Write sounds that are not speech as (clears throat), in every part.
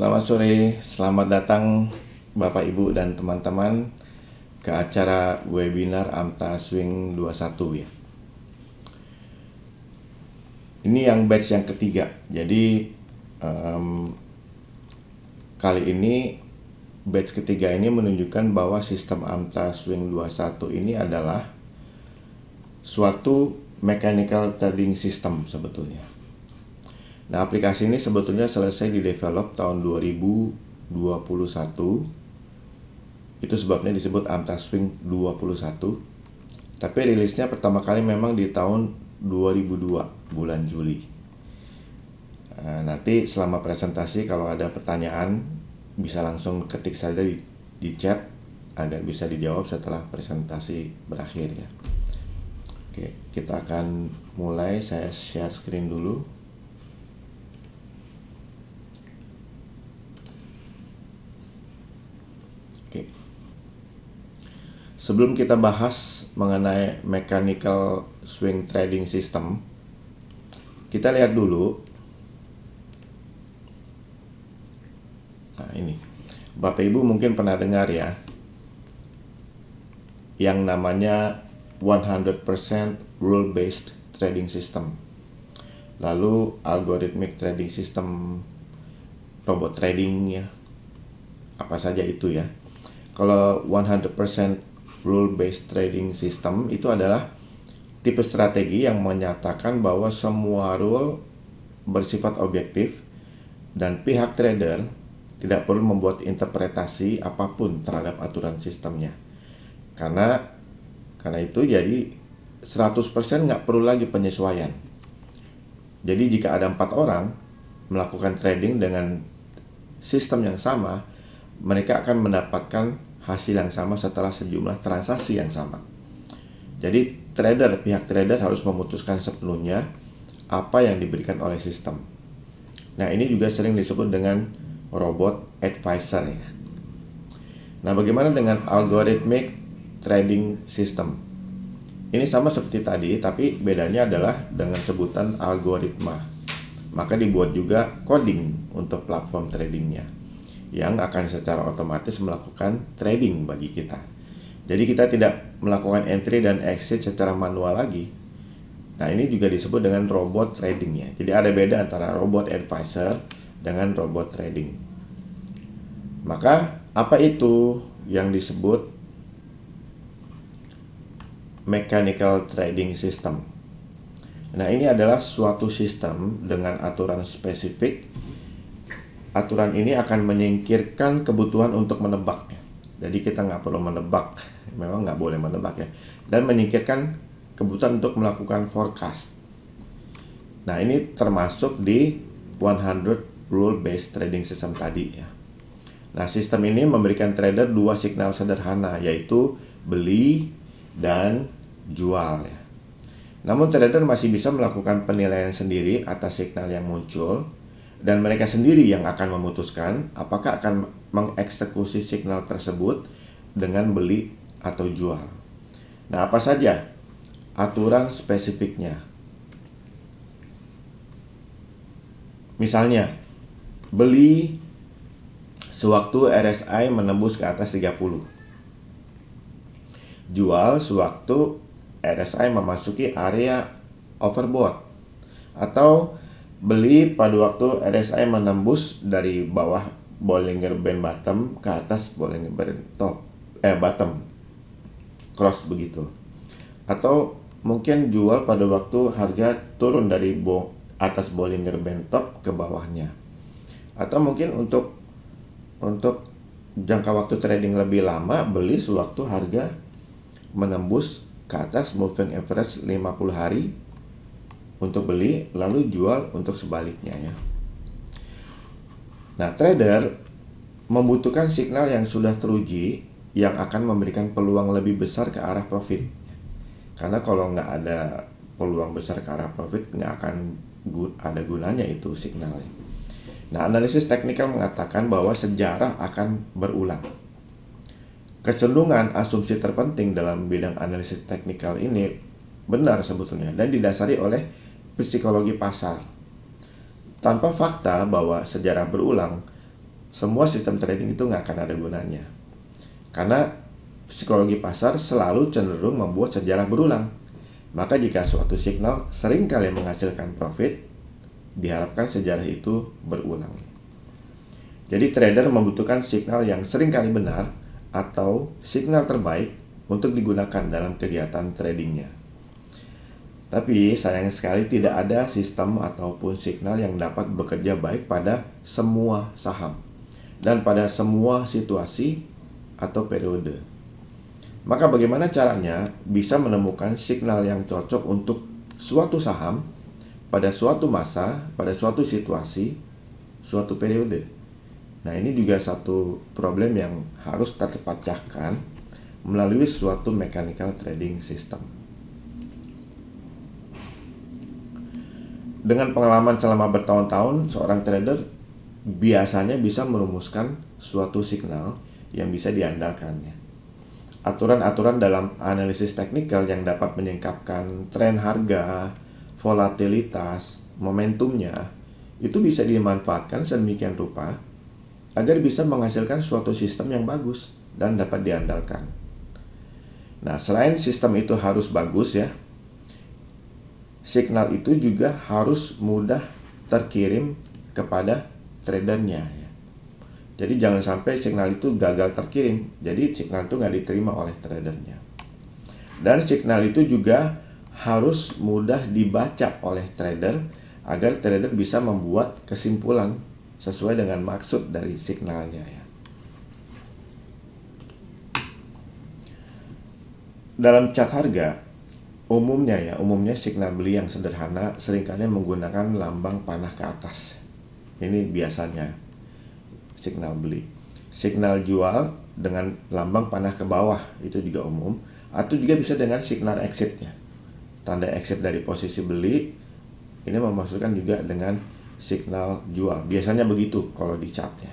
Selamat sore, selamat datang Bapak Ibu dan teman-teman ke acara webinar Amta Swing 21 ya. Ini yang batch yang ketiga. Jadi um, kali ini batch ketiga ini menunjukkan bahwa sistem Amta Swing 21 ini adalah suatu mechanical trading system sebetulnya Nah, aplikasi ini sebetulnya selesai di develop tahun 2021. Itu sebabnya disebut Amta Swing 21. Tapi rilisnya pertama kali memang di tahun 2002, bulan Juli. Nah, nanti selama presentasi kalau ada pertanyaan bisa langsung ketik saja di, di chat agar bisa dijawab setelah presentasi berakhir ya. Oke, kita akan mulai. Saya share screen dulu. sebelum kita bahas mengenai mechanical swing trading system, kita lihat dulu. Nah, ini. Bapak Ibu mungkin pernah dengar ya. Yang namanya 100% rule based trading system. Lalu algorithmic trading system, robot trading ya. Apa saja itu ya. Kalau 100% rule based trading system itu adalah tipe strategi yang menyatakan bahwa semua rule bersifat objektif dan pihak trader tidak perlu membuat interpretasi apapun terhadap aturan sistemnya. Karena karena itu jadi 100% nggak perlu lagi penyesuaian. Jadi jika ada empat orang melakukan trading dengan sistem yang sama, mereka akan mendapatkan hasil yang sama setelah sejumlah transaksi yang sama. Jadi trader, pihak trader harus memutuskan sepenuhnya apa yang diberikan oleh sistem. Nah ini juga sering disebut dengan robot advisor ya. Nah bagaimana dengan algorithmic trading system? Ini sama seperti tadi, tapi bedanya adalah dengan sebutan algoritma. Maka dibuat juga coding untuk platform tradingnya yang akan secara otomatis melakukan trading bagi kita. Jadi kita tidak melakukan entry dan exit secara manual lagi. Nah ini juga disebut dengan robot trading ya. Jadi ada beda antara robot advisor dengan robot trading. Maka apa itu yang disebut mechanical trading system? Nah ini adalah suatu sistem dengan aturan spesifik aturan ini akan menyingkirkan kebutuhan untuk menebak. Jadi kita nggak perlu menebak, memang nggak boleh menebak ya. Dan menyingkirkan kebutuhan untuk melakukan forecast. Nah ini termasuk di 100 Rule Based Trading System tadi ya. Nah sistem ini memberikan trader dua signal sederhana yaitu beli dan jual ya. Namun trader masih bisa melakukan penilaian sendiri atas signal yang muncul dan mereka sendiri yang akan memutuskan apakah akan mengeksekusi signal tersebut dengan beli atau jual. Nah, apa saja aturan spesifiknya? Misalnya, beli sewaktu RSI menembus ke atas 30. Jual sewaktu RSI memasuki area overbought atau Beli pada waktu RSI menembus dari bawah Bollinger Band bottom ke atas Bollinger Band top eh bottom cross begitu. Atau mungkin jual pada waktu harga turun dari bo atas Bollinger Band top ke bawahnya. Atau mungkin untuk untuk jangka waktu trading lebih lama beli sewaktu harga menembus ke atas moving average 50 hari untuk beli lalu jual untuk sebaliknya ya. Nah, trader membutuhkan signal yang sudah teruji yang akan memberikan peluang lebih besar ke arah profit. Karena kalau nggak ada peluang besar ke arah profit, nggak akan ada gunanya itu signalnya. Nah, analisis teknikal mengatakan bahwa sejarah akan berulang. Kecenderungan asumsi terpenting dalam bidang analisis teknikal ini benar sebetulnya dan didasari oleh psikologi pasar. Tanpa fakta bahwa sejarah berulang, semua sistem trading itu nggak akan ada gunanya. Karena psikologi pasar selalu cenderung membuat sejarah berulang. Maka jika suatu signal sering kali menghasilkan profit, diharapkan sejarah itu berulang. Jadi trader membutuhkan signal yang sering kali benar atau signal terbaik untuk digunakan dalam kegiatan tradingnya. Tapi sayang sekali tidak ada sistem ataupun signal yang dapat bekerja baik pada semua saham dan pada semua situasi atau periode. Maka bagaimana caranya bisa menemukan signal yang cocok untuk suatu saham pada suatu masa, pada suatu situasi, suatu periode? Nah, ini juga satu problem yang harus terpecahkan melalui suatu mechanical trading system. dengan pengalaman selama bertahun-tahun, seorang trader biasanya bisa merumuskan suatu signal yang bisa diandalkannya. Aturan-aturan dalam analisis teknikal yang dapat menyingkapkan tren harga, volatilitas, momentumnya, itu bisa dimanfaatkan sedemikian rupa agar bisa menghasilkan suatu sistem yang bagus dan dapat diandalkan. Nah, selain sistem itu harus bagus ya, signal itu juga harus mudah terkirim kepada tradernya. Ya. Jadi jangan sampai signal itu gagal terkirim. Jadi signal itu nggak diterima oleh tradernya. Dan signal itu juga harus mudah dibaca oleh trader agar trader bisa membuat kesimpulan sesuai dengan maksud dari signalnya ya. Dalam cat harga, umumnya ya, umumnya signal beli yang sederhana seringkali menggunakan lambang panah ke atas. Ini biasanya signal beli. Signal jual dengan lambang panah ke bawah itu juga umum atau juga bisa dengan signal exitnya. Tanda exit dari posisi beli ini memasukkan juga dengan signal jual. Biasanya begitu kalau di chartnya.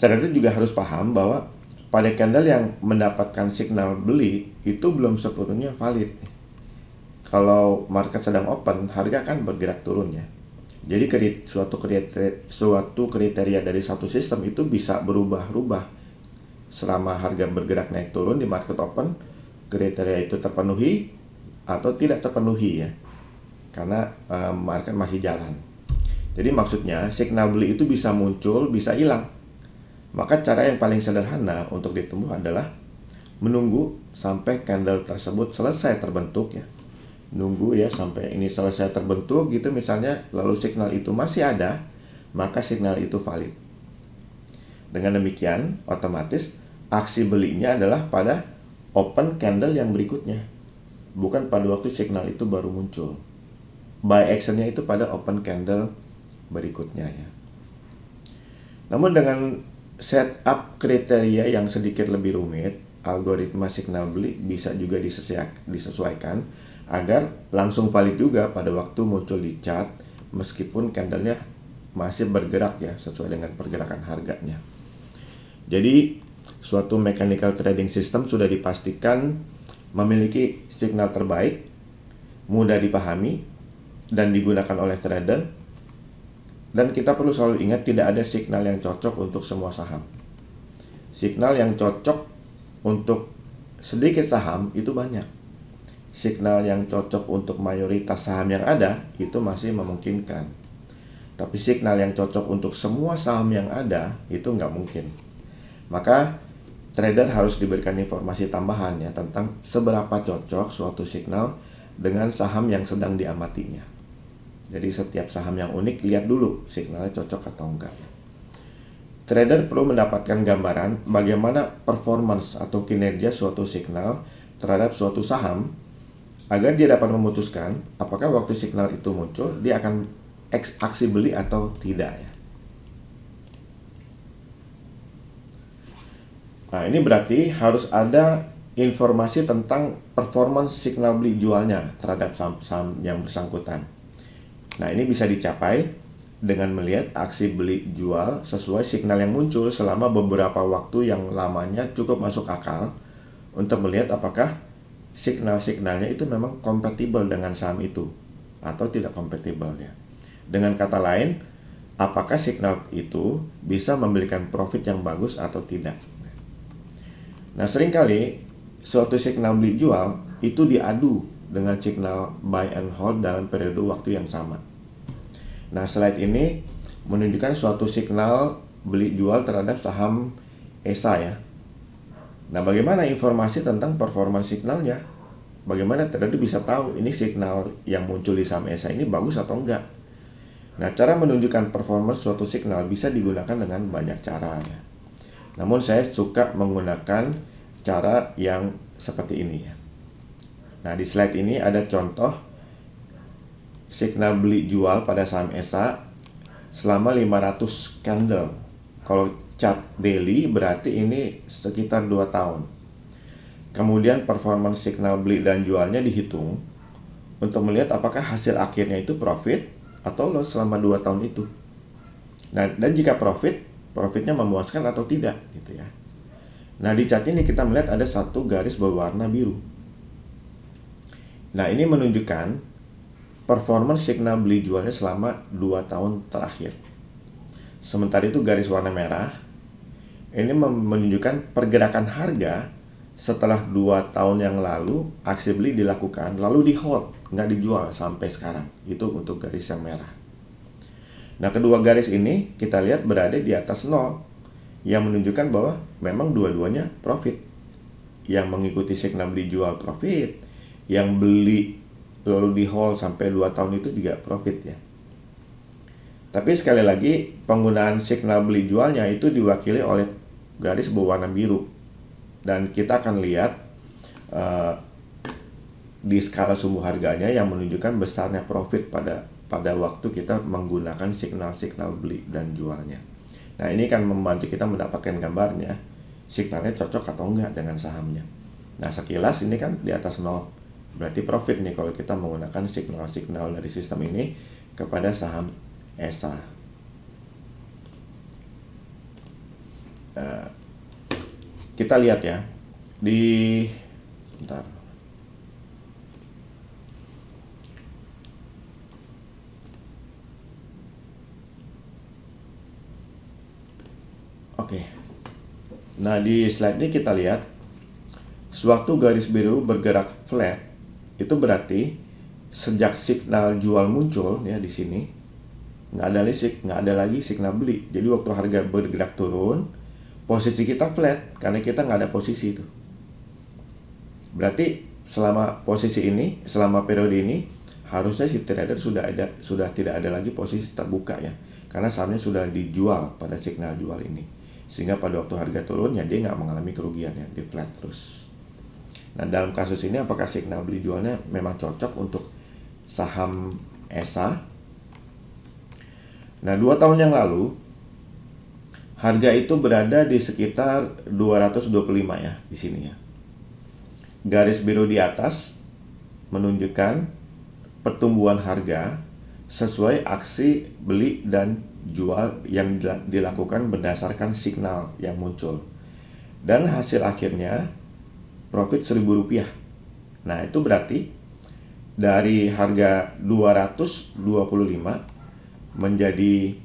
Trader juga harus paham bahwa pada candle yang mendapatkan signal beli itu belum sepenuhnya valid. Kalau market sedang open, harga akan bergerak turun ya. Jadi suatu kriteria, suatu kriteria dari satu sistem itu bisa berubah-ubah selama harga bergerak naik turun di market open kriteria itu terpenuhi atau tidak terpenuhi ya karena eh, market masih jalan. Jadi maksudnya signal beli itu bisa muncul, bisa hilang. Maka cara yang paling sederhana untuk ditumbuh adalah menunggu sampai candle tersebut selesai terbentuk ya. Nunggu ya sampai ini selesai terbentuk gitu misalnya lalu signal itu masih ada, maka signal itu valid. Dengan demikian, otomatis aksi belinya adalah pada open candle yang berikutnya. Bukan pada waktu signal itu baru muncul. Buy actionnya itu pada open candle berikutnya ya. Namun dengan setup kriteria yang sedikit lebih rumit, algoritma signal beli bisa juga disesuaikan agar langsung valid juga pada waktu muncul di chart meskipun candlenya masih bergerak ya sesuai dengan pergerakan harganya. Jadi suatu mechanical trading system sudah dipastikan memiliki signal terbaik, mudah dipahami, dan digunakan oleh trader dan kita perlu selalu ingat tidak ada signal yang cocok untuk semua saham. Signal yang cocok untuk sedikit saham itu banyak. Signal yang cocok untuk mayoritas saham yang ada itu masih memungkinkan. Tapi signal yang cocok untuk semua saham yang ada itu nggak mungkin. Maka trader harus diberikan informasi tambahan ya tentang seberapa cocok suatu signal dengan saham yang sedang diamatinya. Jadi setiap saham yang unik lihat dulu signalnya cocok atau enggak. Trader perlu mendapatkan gambaran bagaimana performance atau kinerja suatu signal terhadap suatu saham agar dia dapat memutuskan apakah waktu signal itu muncul dia akan aksi beli atau tidak ya. Nah, ini berarti harus ada informasi tentang performance signal beli jualnya terhadap saham, saham yang bersangkutan. Nah, ini bisa dicapai dengan melihat aksi beli jual sesuai signal yang muncul selama beberapa waktu yang lamanya cukup masuk akal untuk melihat apakah signal-signalnya itu memang kompatibel dengan saham itu atau tidak kompatibel ya. Dengan kata lain, apakah signal itu bisa memberikan profit yang bagus atau tidak. Nah, seringkali suatu signal beli jual itu diadu dengan signal buy and hold dalam periode waktu yang sama. Nah, slide ini menunjukkan suatu signal beli jual terhadap saham ESA ya. Nah, bagaimana informasi tentang performa signalnya? Bagaimana trader bisa tahu ini signal yang muncul di saham ESA ini bagus atau enggak? Nah, cara menunjukkan performa suatu signal bisa digunakan dengan banyak cara ya. Namun saya suka menggunakan cara yang seperti ini ya. Nah, di slide ini ada contoh signal beli jual pada saham ESA selama 500 candle. Kalau chart daily berarti ini sekitar 2 tahun. Kemudian performance signal beli dan jualnya dihitung untuk melihat apakah hasil akhirnya itu profit atau loss selama 2 tahun itu. Nah, dan jika profit, profitnya memuaskan atau tidak gitu ya. Nah, di chart ini kita melihat ada satu garis berwarna biru Nah, ini menunjukkan performance signal beli jualnya selama 2 tahun terakhir. Sementara itu garis warna merah ini menunjukkan pergerakan harga setelah 2 tahun yang lalu aksi beli dilakukan lalu di hold, nggak dijual sampai sekarang. Itu untuk garis yang merah. Nah, kedua garis ini kita lihat berada di atas nol yang menunjukkan bahwa memang dua-duanya profit. Yang mengikuti signal beli jual profit, yang beli lalu di hold sampai 2 tahun itu juga profit ya. Tapi sekali lagi penggunaan signal beli jualnya itu diwakili oleh garis berwarna biru dan kita akan lihat uh, di skala sumbu harganya yang menunjukkan besarnya profit pada pada waktu kita menggunakan signal-signal beli dan jualnya. Nah ini kan membantu kita mendapatkan gambarnya signalnya cocok atau enggak dengan sahamnya. Nah sekilas ini kan di atas nol Berarti profit nih kalau kita menggunakan signal-signal dari sistem ini kepada saham ESA. Uh, kita lihat ya di bentar. Oke. Nah, di slide ini kita lihat sewaktu garis biru bergerak flat itu berarti sejak signal jual muncul ya di sini nggak ada lagi nggak ada lagi signal beli jadi waktu harga bergerak turun posisi kita flat karena kita nggak ada posisi itu berarti selama posisi ini selama periode ini harusnya si trader sudah ada sudah tidak ada lagi posisi terbuka ya karena sahamnya sudah dijual pada signal jual ini sehingga pada waktu harga turun ya dia nggak mengalami kerugian ya di flat terus Nah, dalam kasus ini apakah signal beli jualnya memang cocok untuk saham ESA? Nah, dua tahun yang lalu harga itu berada di sekitar 225 ya di sini ya. Garis biru di atas menunjukkan pertumbuhan harga sesuai aksi beli dan jual yang dilakukan berdasarkan signal yang muncul. Dan hasil akhirnya profit seribu rupiah. Nah itu berarti dari harga 225 menjadi 1000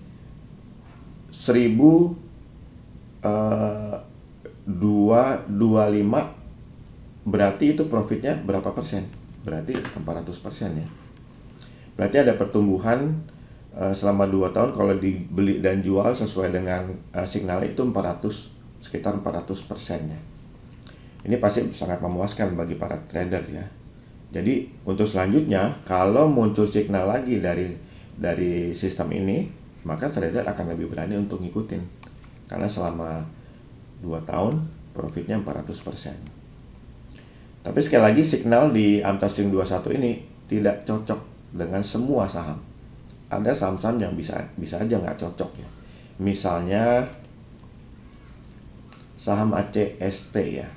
eh, 225 berarti itu profitnya berapa persen? Berarti 400 persen ya. Berarti ada pertumbuhan eh, selama 2 tahun kalau dibeli dan jual sesuai dengan eh, signal itu 400 sekitar 400 persennya. ya. Ini pasti sangat memuaskan bagi para trader ya. Jadi untuk selanjutnya kalau muncul signal lagi dari dari sistem ini, maka trader akan lebih berani untuk ngikutin. Karena selama 2 tahun profitnya 400%. Tapi sekali lagi signal di Amtasing 21 ini tidak cocok dengan semua saham. Ada saham-saham yang bisa bisa aja nggak cocok ya. Misalnya saham ACST ya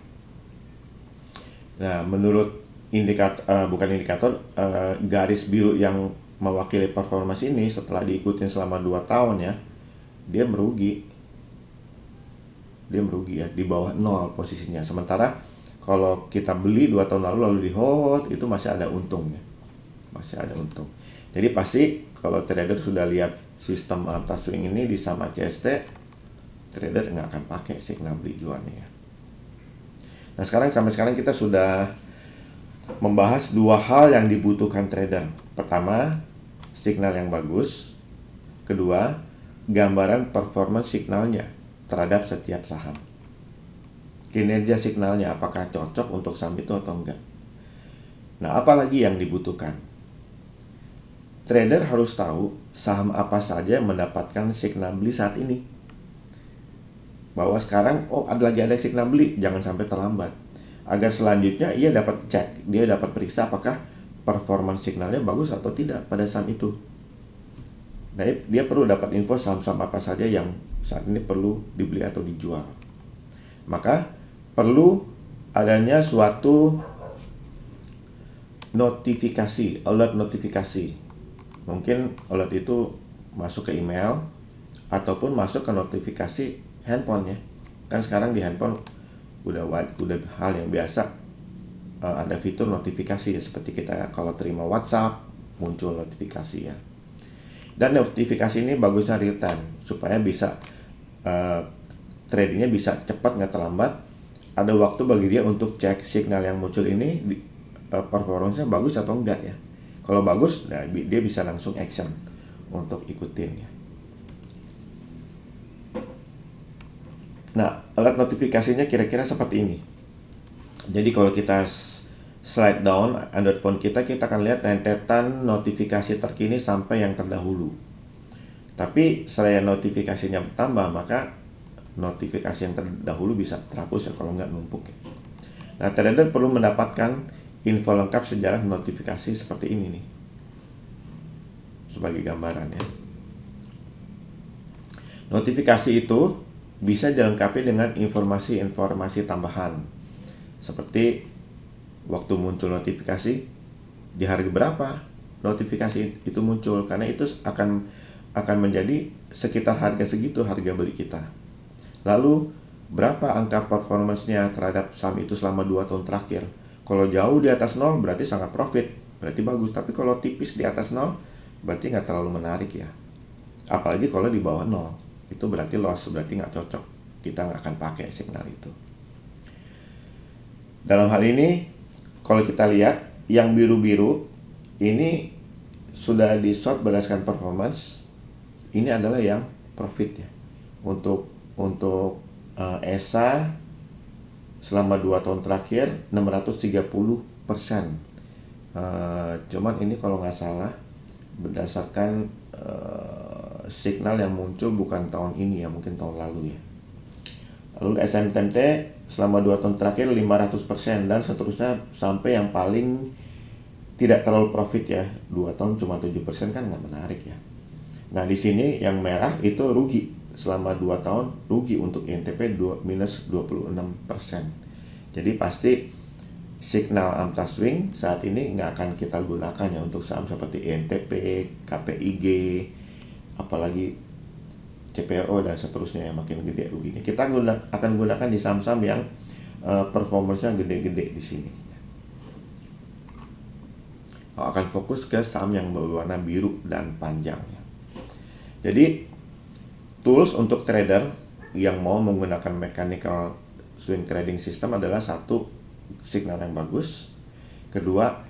Nah, menurut indikator uh, eh, bukan indikator uh, garis biru yang mewakili performa ini setelah diikutin selama 2 tahun ya, dia merugi. Dia merugi ya di bawah nol posisinya. Sementara kalau kita beli 2 tahun lalu lalu di hold itu masih ada untungnya. Masih ada untung. Jadi pasti kalau trader sudah lihat sistem atas swing ini di sama CST, trader nggak akan pakai signal beli jualnya ya. Nah sekarang sampai sekarang kita sudah membahas dua hal yang dibutuhkan trader. Pertama, signal yang bagus. Kedua, gambaran performa signalnya terhadap setiap saham. Kinerja signalnya apakah cocok untuk saham itu atau enggak. Nah, apalagi yang dibutuhkan? Trader harus tahu saham apa saja mendapatkan signal beli saat ini bahwa sekarang oh ada lagi ada signal beli jangan sampai terlambat agar selanjutnya ia dapat cek dia dapat periksa apakah performa signalnya bagus atau tidak pada saham itu nah dia perlu dapat info saham-saham apa saja yang saat ini perlu dibeli atau dijual maka perlu adanya suatu notifikasi alert notifikasi mungkin alert itu masuk ke email ataupun masuk ke notifikasi handphone ya kan sekarang di handphone udah udah hal yang biasa uh, ada fitur notifikasi ya seperti kita kalau terima WhatsApp muncul notifikasi ya dan notifikasi ini bagusnya real time supaya bisa uh, tradingnya bisa cepat nggak terlambat ada waktu bagi dia untuk cek signal yang muncul ini uh, eh, performance bagus atau enggak ya kalau bagus nah, dia bisa langsung action untuk ikutin ya Nah, alert notifikasinya kira-kira seperti ini. Jadi kalau kita slide down Android phone kita, kita akan lihat rentetan notifikasi terkini sampai yang terdahulu. Tapi selain notifikasinya bertambah, maka notifikasi yang terdahulu bisa terhapus ya kalau nggak numpuk. Ya. Nah, trader perlu mendapatkan info lengkap sejarah notifikasi seperti ini nih. Sebagai gambaran ya. Notifikasi itu bisa dilengkapi dengan informasi-informasi tambahan seperti waktu muncul notifikasi di hari berapa notifikasi itu muncul karena itu akan akan menjadi sekitar harga segitu harga beli kita. Lalu berapa angka performancenya terhadap saham itu selama 2 tahun terakhir? Kalau jauh di atas nol berarti sangat profit, berarti bagus. Tapi kalau tipis di atas nol berarti nggak terlalu menarik ya. Apalagi kalau di bawah nol itu berarti loss berarti nggak cocok kita nggak akan pakai signal itu dalam hal ini kalau kita lihat yang biru-biru ini sudah di short berdasarkan performance ini adalah yang profit ya untuk untuk uh, ESA selama 2 tahun terakhir 630 persen uh, cuman ini kalau nggak salah berdasarkan eh, signal yang muncul bukan tahun ini ya, mungkin tahun lalu ya. Lalu SMTMT selama 2 tahun terakhir 500% dan seterusnya sampai yang paling tidak terlalu profit ya. 2 tahun cuma 7% kan nggak menarik ya. Nah di sini yang merah itu rugi selama 2 tahun rugi untuk INTP 2, minus 26%. Jadi pasti signal AMTA swing saat ini nggak akan kita gunakan ya untuk saham seperti INTP, KPIG, apalagi CPO dan seterusnya yang makin gede begini. Kita akan gunakan di saham-saham yang uh, gede-gede di sini. Oh, akan fokus ke saham yang berwarna biru dan panjang. Jadi tools untuk trader yang mau menggunakan mechanical swing trading system adalah satu signal yang bagus, kedua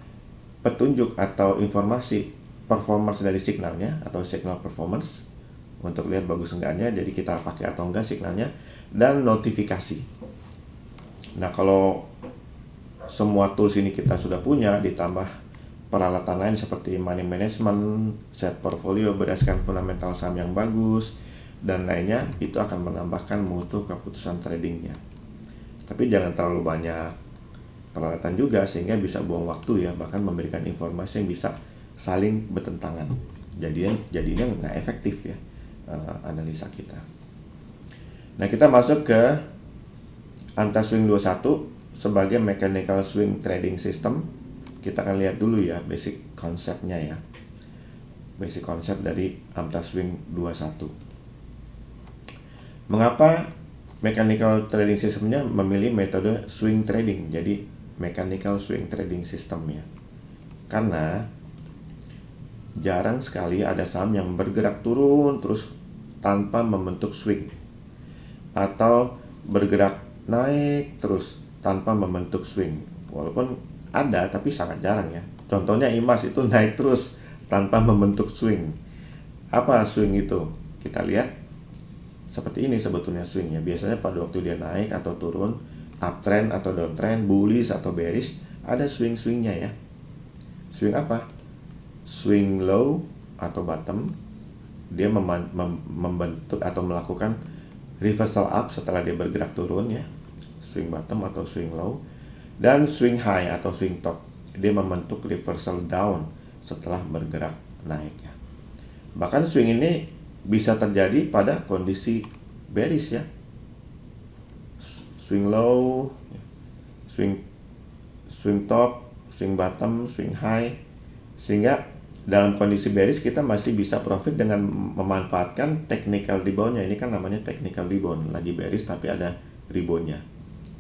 petunjuk atau informasi performance dari signalnya atau signal performance untuk lihat bagus enggaknya jadi kita pakai atau enggak signalnya dan notifikasi nah kalau semua tools ini kita sudah punya ditambah peralatan lain seperti money management set portfolio berdasarkan fundamental saham yang bagus dan lainnya itu akan menambahkan mutu keputusan tradingnya tapi jangan terlalu banyak peralatan juga sehingga bisa buang waktu ya bahkan memberikan informasi yang bisa saling bertentangan jadinya jadinya nggak efektif ya uh, analisa kita nah kita masuk ke antaswing swing 21 sebagai mechanical swing trading system kita akan lihat dulu ya basic konsepnya ya basic konsep dari antaswing Swing 21 mengapa mechanical trading systemnya memilih metode swing trading jadi mechanical swing trading system ya karena jarang sekali ada saham yang bergerak turun terus tanpa membentuk swing atau bergerak naik terus tanpa membentuk swing. Walaupun ada tapi sangat jarang ya. Contohnya emas itu naik terus tanpa membentuk swing. Apa swing itu? Kita lihat seperti ini sebetulnya swing ya Biasanya pada waktu dia naik atau turun, uptrend atau downtrend, bullish atau bearish, ada swing-swingnya ya. Swing apa? swing low atau bottom dia mem mem membentuk atau melakukan reversal up setelah dia bergerak turun ya swing bottom atau swing low dan swing high atau swing top dia membentuk reversal down setelah bergerak naik ya bahkan swing ini bisa terjadi pada kondisi bearish ya swing low ya. swing swing top swing bottom swing high sehingga dalam kondisi bearish kita masih bisa profit dengan memanfaatkan technical reboundnya ini kan namanya technical rebound lagi bearish tapi ada reboundnya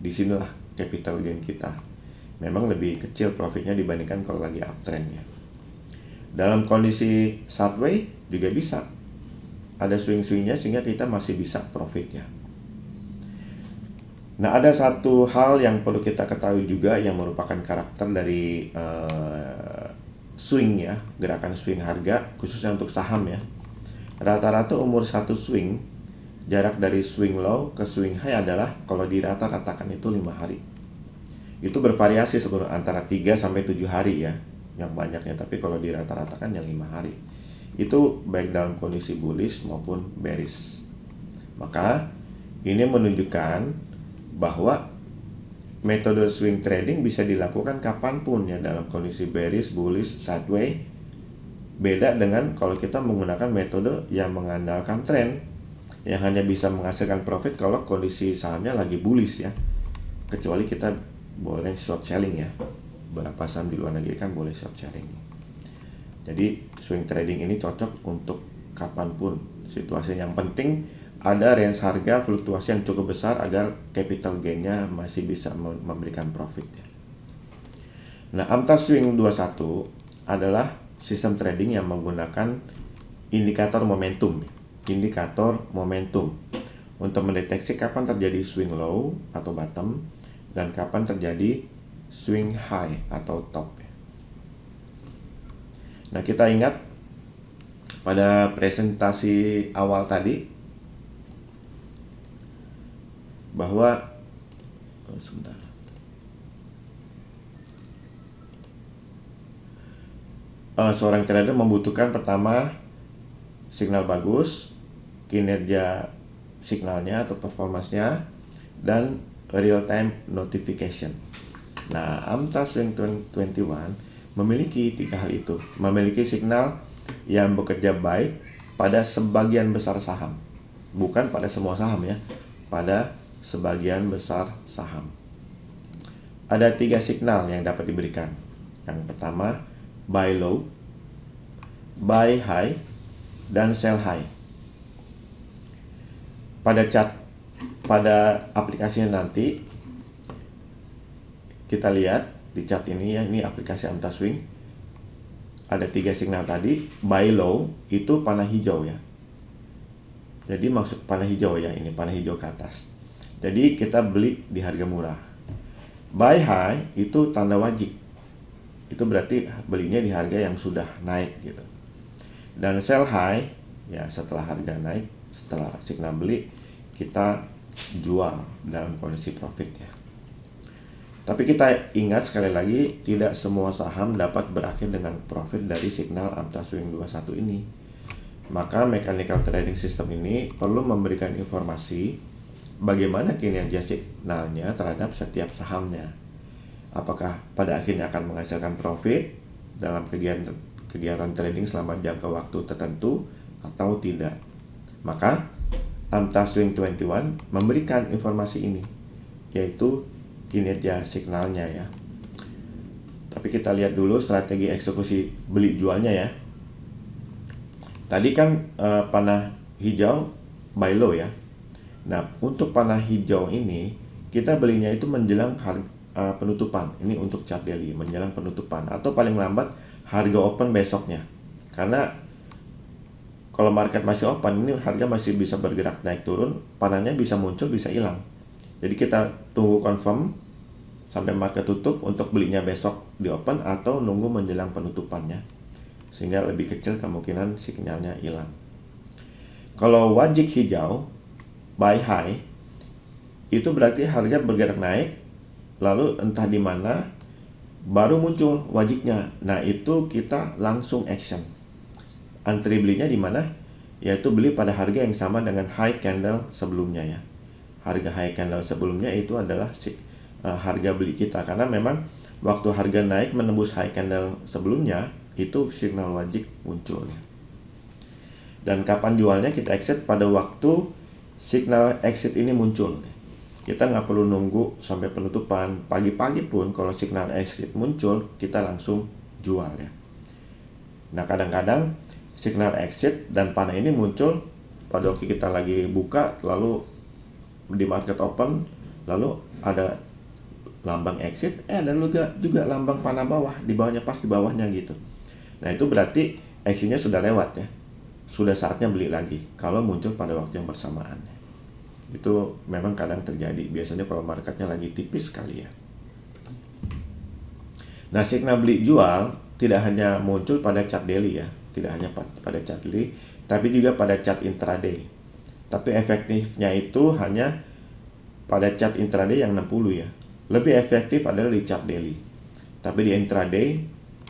disinilah capital gain kita memang lebih kecil profitnya dibandingkan kalau lagi uptrend nya dalam kondisi sideways juga bisa ada swing-swingnya sehingga kita masih bisa profitnya Nah, ada satu hal yang perlu kita ketahui juga yang merupakan karakter dari uh, swing ya, gerakan swing harga khususnya untuk saham ya. Rata-rata umur satu swing, jarak dari swing low ke swing high adalah kalau dirata-ratakan itu lima hari. Itu bervariasi sebenarnya antara 3 sampai 7 hari ya yang banyaknya, tapi kalau dirata-ratakan yang lima hari. Itu baik dalam kondisi bullish maupun bearish. Maka ini menunjukkan bahwa Metode swing trading bisa dilakukan kapanpun ya dalam kondisi bearish, bullish, sideways. Beda dengan kalau kita menggunakan metode yang mengandalkan trend yang hanya bisa menghasilkan profit kalau kondisi sahamnya lagi bullish ya. Kecuali kita boleh short selling ya. Berapa saham di luar negeri kan boleh short selling. Jadi swing trading ini cocok untuk kapanpun situasi yang penting ada range harga fluktuasi yang cukup besar agar capital gainnya masih bisa memberikan profit ya. Nah, Amta Swing 21 adalah sistem trading yang menggunakan indikator momentum, ya. indikator momentum untuk mendeteksi kapan terjadi swing low atau bottom dan kapan terjadi swing high atau top. Ya. Nah, kita ingat pada presentasi awal tadi bahwa oh, sebentar uh, seorang trader membutuhkan pertama signal bagus, kinerja signalnya atau performasnya dan real time notification. Nah, AMTA Swing 2021 memiliki tiga hal itu, memiliki signal yang bekerja baik pada sebagian besar saham, bukan pada semua saham ya, pada sebagian besar saham. Ada tiga signal yang dapat diberikan. Yang pertama, buy low, buy high, dan sell high. Pada chart pada aplikasinya nanti kita lihat di chart ini ya, ini aplikasi swing. Ada tiga signal tadi, buy low itu panah hijau ya. Jadi maksud panah hijau ya, ini panah hijau ke atas jadi kita beli di harga murah. Buy high itu tanda wajib. Itu berarti belinya di harga yang sudah naik gitu. Dan sell high ya setelah harga naik, setelah signal beli kita jual dalam kondisi profit ya. Tapi kita ingat sekali lagi tidak semua saham dapat berakhir dengan profit dari signal Amta Swing 21 ini. Maka mechanical trading system ini perlu memberikan informasi bagaimana kinerja signalnya terhadap setiap sahamnya. Apakah pada akhirnya akan menghasilkan profit dalam kegiatan kegiatan trading selama jangka waktu tertentu atau tidak. Maka Amta Swing 21 memberikan informasi ini yaitu kinerja signalnya ya. Tapi kita lihat dulu strategi eksekusi beli jualnya ya. Tadi kan eh, panah hijau buy low ya, Nah, untuk panah hijau ini kita belinya itu menjelang harga, uh, eh, penutupan. Ini untuk chart daily menjelang penutupan atau paling lambat harga open besoknya. Karena kalau market masih open ini harga masih bisa bergerak naik turun, panahnya bisa muncul bisa hilang. Jadi kita tunggu confirm sampai market tutup untuk belinya besok di open atau nunggu menjelang penutupannya sehingga lebih kecil kemungkinan sinyalnya hilang. Kalau wajik hijau buy high itu berarti harga bergerak naik lalu entah di mana baru muncul wajibnya. Nah, itu kita langsung action. Antri belinya di mana? Yaitu beli pada harga yang sama dengan high candle sebelumnya ya. Harga high candle sebelumnya itu adalah uh, harga beli kita karena memang waktu harga naik menembus high candle sebelumnya itu signal wajib munculnya. Dan kapan jualnya kita exit pada waktu signal exit ini muncul. Kita nggak perlu nunggu sampai penutupan. Pagi-pagi pun kalau signal exit muncul, kita langsung jual ya. Nah kadang-kadang signal exit dan panah ini muncul pada waktu kita lagi buka, lalu di market open, lalu ada lambang exit, eh ada juga juga lambang panah bawah, di bawahnya pas di bawahnya gitu. Nah itu berarti exitnya sudah lewat ya sudah saatnya beli lagi kalau muncul pada waktu yang bersamaan. Itu memang kadang terjadi, biasanya kalau marketnya lagi tipis sekali ya. Nah, signal beli jual tidak hanya muncul pada chart daily ya, tidak hanya pada chart daily, tapi juga pada chart intraday. Tapi efektifnya itu hanya pada chart intraday yang 60 ya. Lebih efektif adalah di chart daily. Tapi di intraday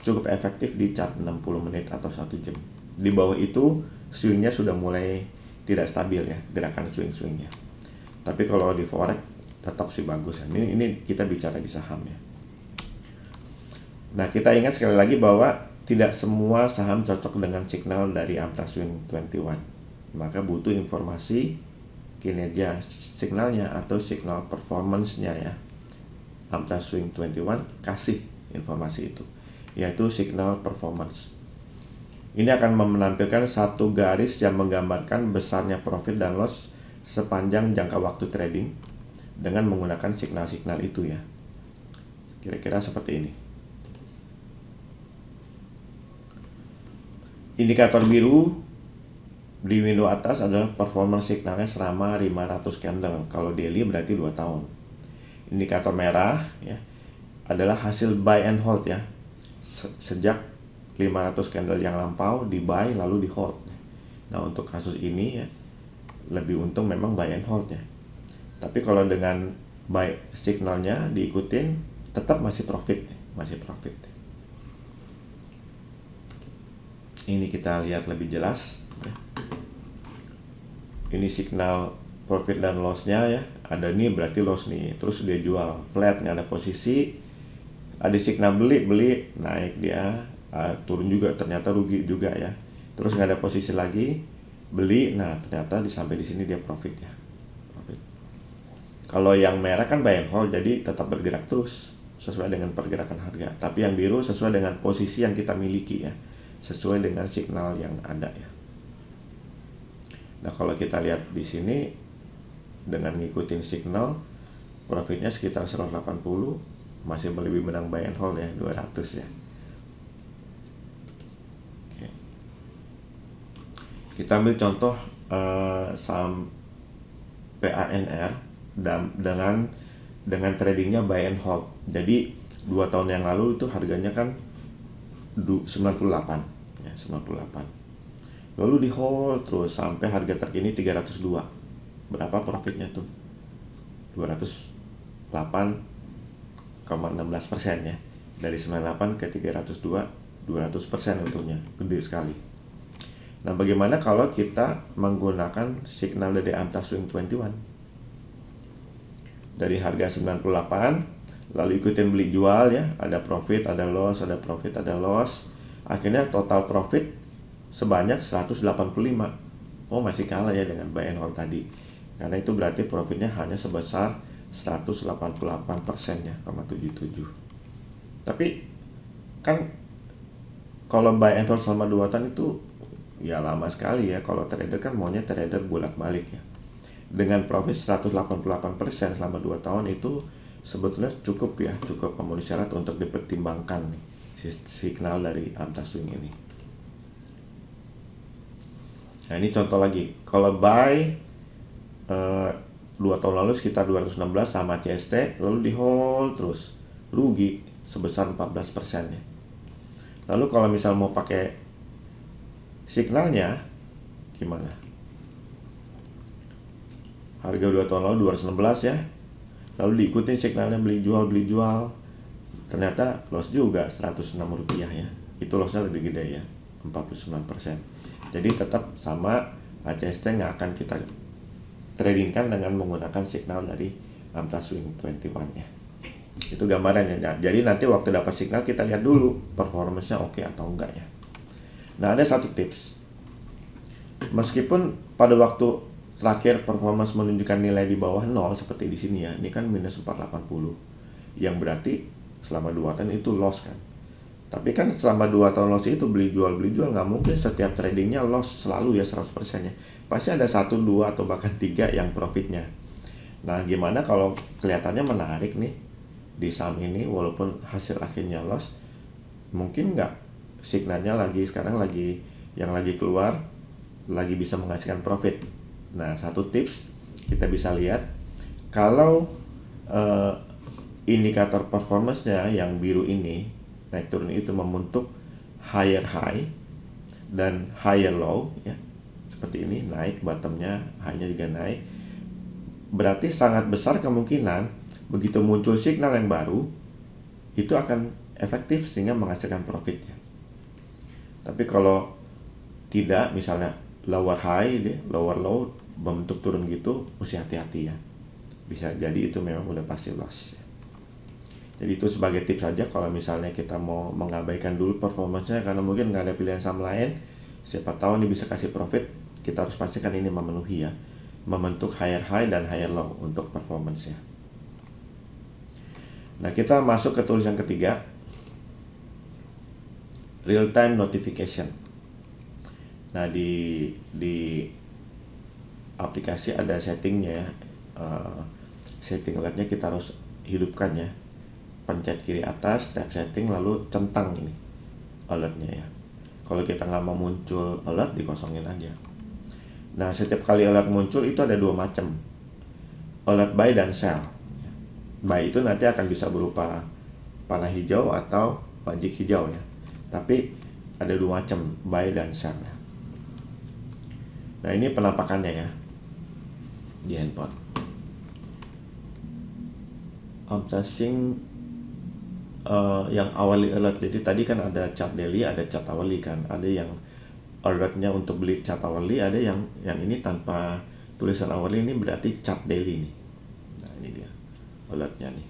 cukup efektif di chart 60 menit atau 1 jam di bawah itu swingnya sudah mulai tidak stabil ya gerakan swing swingnya tapi kalau di forex tetap sih bagus ya. ini ini kita bicara di saham ya nah kita ingat sekali lagi bahwa tidak semua saham cocok dengan signal dari Amta Swing 21 maka butuh informasi kinerja signalnya atau signal performance-nya ya Amta Swing 21 kasih informasi itu yaitu signal performance ini akan menampilkan satu garis yang menggambarkan besarnya profit dan loss sepanjang jangka waktu trading dengan menggunakan signal-signal itu ya. Kira-kira seperti ini. Indikator biru di window atas adalah performa signalnya selama 500 candle. Kalau daily berarti 2 tahun. Indikator merah ya adalah hasil buy and hold ya. sejak 500 candle yang lampau di buy lalu di hold. Nah, untuk kasus ini ya lebih untung memang buy and hold ya. Tapi kalau dengan buy signalnya diikutin tetap masih profit, ya, masih profit. Ini kita lihat lebih jelas. Ya. Ini signal profit dan lossnya ya. Ada nih berarti loss nih. Terus dia jual flat nggak ada posisi. Ada signal beli beli naik dia Eh, turun juga ternyata rugi juga ya terus nggak ada posisi lagi beli nah ternyata di sampai di sini dia profit ya profit kalau yang merah kan buy and hold jadi tetap bergerak terus sesuai dengan pergerakan harga tapi yang biru sesuai dengan posisi yang kita miliki ya sesuai dengan signal yang ada ya nah kalau kita lihat di sini dengan ngikutin signal profitnya sekitar 180 masih lebih menang buy and hold ya 200 ya kita ambil contoh uh, saham PANR dengan dengan tradingnya buy and hold. Jadi dua tahun yang lalu itu harganya kan 98 ya 98 lalu di hold terus sampai harga terkini 302 berapa profitnya tuh 16 persen ya dari 98 ke 302 200 persen untungnya gede sekali Nah, bagaimana kalau kita menggunakan signal dari Amta Swing 21? Dari harga 98, lalu ikutin beli jual ya, ada profit, ada loss, ada profit, ada loss. Akhirnya total profit sebanyak 185. Oh, masih kalah ya dengan buy and hold tadi. Karena itu berarti profitnya hanya sebesar 188% ya, 77. Tapi kan kalau buy and hold selama 2 tahun itu ya lama sekali ya kalau trader kan maunya trader bolak-balik ya dengan profit 188% selama 2 tahun itu sebetulnya cukup ya cukup memenuhi syarat untuk dipertimbangkan nih, si signal dari swing ini nah ini contoh lagi kalau buy eh, dua 2 tahun lalu sekitar 216 sama CST lalu di hold terus rugi sebesar 14% ya lalu kalau misal mau pakai signalnya gimana harga 2 tahun lalu 216 ya lalu diikutin signalnya beli jual beli jual ternyata loss juga 106 rupiah ya itu lossnya lebih gede ya 49% jadi tetap sama ACST nggak akan kita tradingkan dengan menggunakan signal dari Amta Swing 21 ya itu gambarannya jadi nanti waktu dapat signal kita lihat dulu performanya oke okay atau enggak ya Nah, ada satu tips. Meskipun pada waktu terakhir performance menunjukkan nilai di bawah 0 seperti di sini ya. Ini kan minus 480. Yang berarti selama 2 tahun itu loss kan. Tapi kan selama 2 tahun loss itu beli jual beli jual nggak mungkin setiap tradingnya loss selalu ya 100% ya. Pasti ada 1, 2 atau bahkan 3 yang profitnya. Nah, gimana kalau kelihatannya menarik nih di saham ini walaupun hasil akhirnya loss mungkin nggak signalnya lagi sekarang lagi yang lagi keluar lagi bisa menghasilkan profit. Nah, satu tips kita bisa lihat kalau uh, indikator performance-nya yang biru ini naik turun itu membentuk higher high dan higher low ya. Seperti ini naik bottomnya hanya nya juga naik. Berarti sangat besar kemungkinan begitu muncul signal yang baru itu akan efektif sehingga menghasilkan profitnya tapi kalau tidak misalnya lower high deh lower low bentuk turun gitu mesti hati-hati ya bisa jadi itu memang udah pasti loss jadi itu sebagai tips saja kalau misalnya kita mau mengabaikan dulu performancenya karena mungkin nggak ada pilihan saham lain siapa tahu ini bisa kasih profit kita harus pastikan ini memenuhi ya membentuk higher high dan higher low untuk performance Nah, kita masuk ke tulisan ketiga real time notification. Nah di di aplikasi ada settingnya Uh, setting alertnya kita harus hidupkan ya. Pencet kiri atas, tap setting, lalu centang ini alertnya ya. Kalau kita nggak mau muncul alert, dikosongin aja. Nah, setiap kali alert muncul itu ada dua macam. Alert buy dan sell. Buy itu nanti akan bisa berupa panah hijau atau wajik hijau ya. Tapi ada dua macam, buy dan sell. Nah, ini penampakannya ya di handphone. I'm testing uh, eh, yang awali alert. Jadi tadi kan ada chart daily, ada chart awali kan. Ada yang alertnya untuk beli chart awali ada yang yang ini tanpa tulisan awali ini berarti chart daily nih. Nah, ini dia alertnya nih.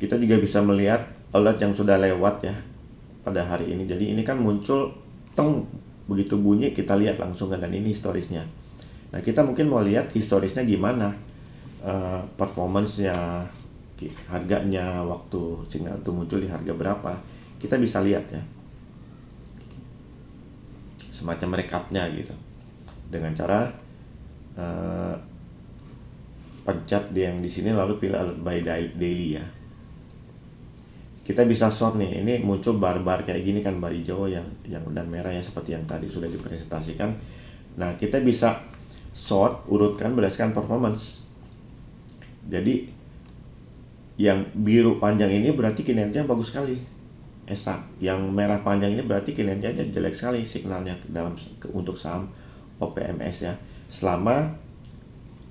Kita juga bisa melihat alert yang sudah lewat ya pada hari ini. Jadi ini kan muncul teng begitu bunyi kita lihat langsung kan dan ini historisnya. Nah kita mungkin mau lihat historisnya gimana uh, performancenya, harganya waktu signal itu muncul di harga berapa. Kita bisa lihat ya semacam rekapnya gitu dengan cara uh, pencet yang di sini lalu pilih alert by daily ya kita bisa sort nih ini muncul bar-bar kayak gini kan bar hijau yang yang dan merah yang seperti yang tadi sudah dipresentasikan nah kita bisa sort urutkan berdasarkan performance jadi yang biru panjang ini berarti kinerjanya bagus sekali esa eh, yang merah panjang ini berarti kinerjanya jelek sekali signalnya dalam untuk saham OPMS ya selama